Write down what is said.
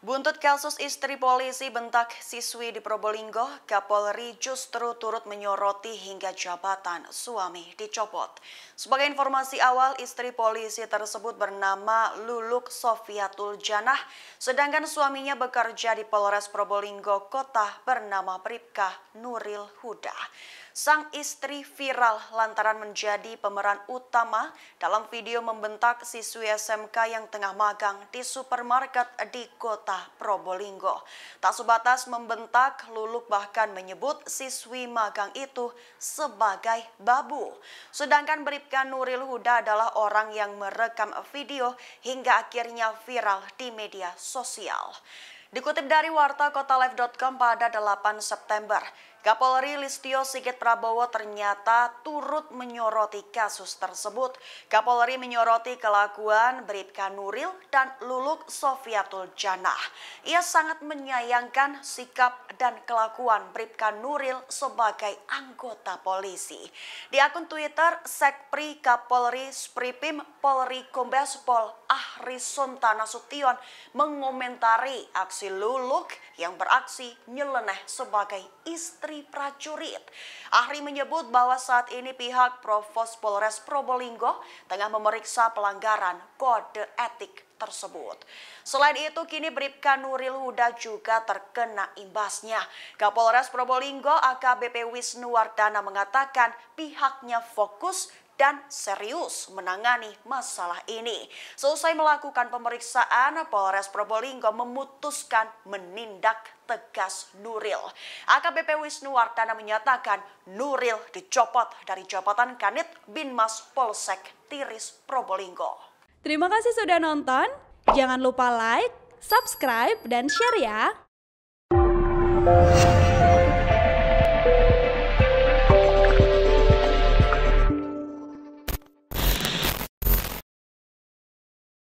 Buntut kasus istri polisi bentak siswi di Probolinggo, Kapolri justru turut menyoroti hingga jabatan suami dicopot. Sebagai informasi awal, istri polisi tersebut bernama Luluk Sofiatul Janah, sedangkan suaminya bekerja di Polres Probolinggo Kota bernama Pripka Nuril Huda. Sang istri viral lantaran menjadi pemeran utama dalam video membentak siswi SMK yang tengah magang di supermarket di kota Probolinggo. Tak sebatas membentak, Luluk bahkan menyebut siswi magang itu sebagai babu. Sedangkan Bribka Nuril Huda adalah orang yang merekam video hingga akhirnya viral di media sosial. Dikutip dari warta kotalife.com pada 8 September, Kapolri Listio Sigit Prabowo ternyata turut menyoroti kasus tersebut. Kapolri menyoroti kelakuan Bribka Nuril dan Luluk Sofiatul Janah. Ia sangat menyayangkan sikap dan kelakuan Bribka Nuril sebagai anggota polisi. Di akun Twitter, Sekpri Kapolri Spripim Polri Kombes Pol Ahri Suntana Sution mengomentari aksi Luluk yang beraksi nyeleneh sebagai istri Ahri Prajurit. Ahri menyebut bahwa saat ini pihak Provos Polres Probolinggo tengah memeriksa pelanggaran kode etik tersebut. Selain itu, kini Bribka Nuril Huda juga terkena imbasnya. Kapolres Probolinggo AKBP Wardana mengatakan pihaknya fokus dan serius menangani masalah ini. Selesai melakukan pemeriksaan, Polres Probolinggo memutuskan menindak tegas Nuril. AKBP Wisnu Wardana menyatakan Nuril dicopot dari jabatan Kanit Binmas Polsek Tiris Probolinggo. Terima kasih sudah nonton. Jangan lupa like, subscribe, dan share ya.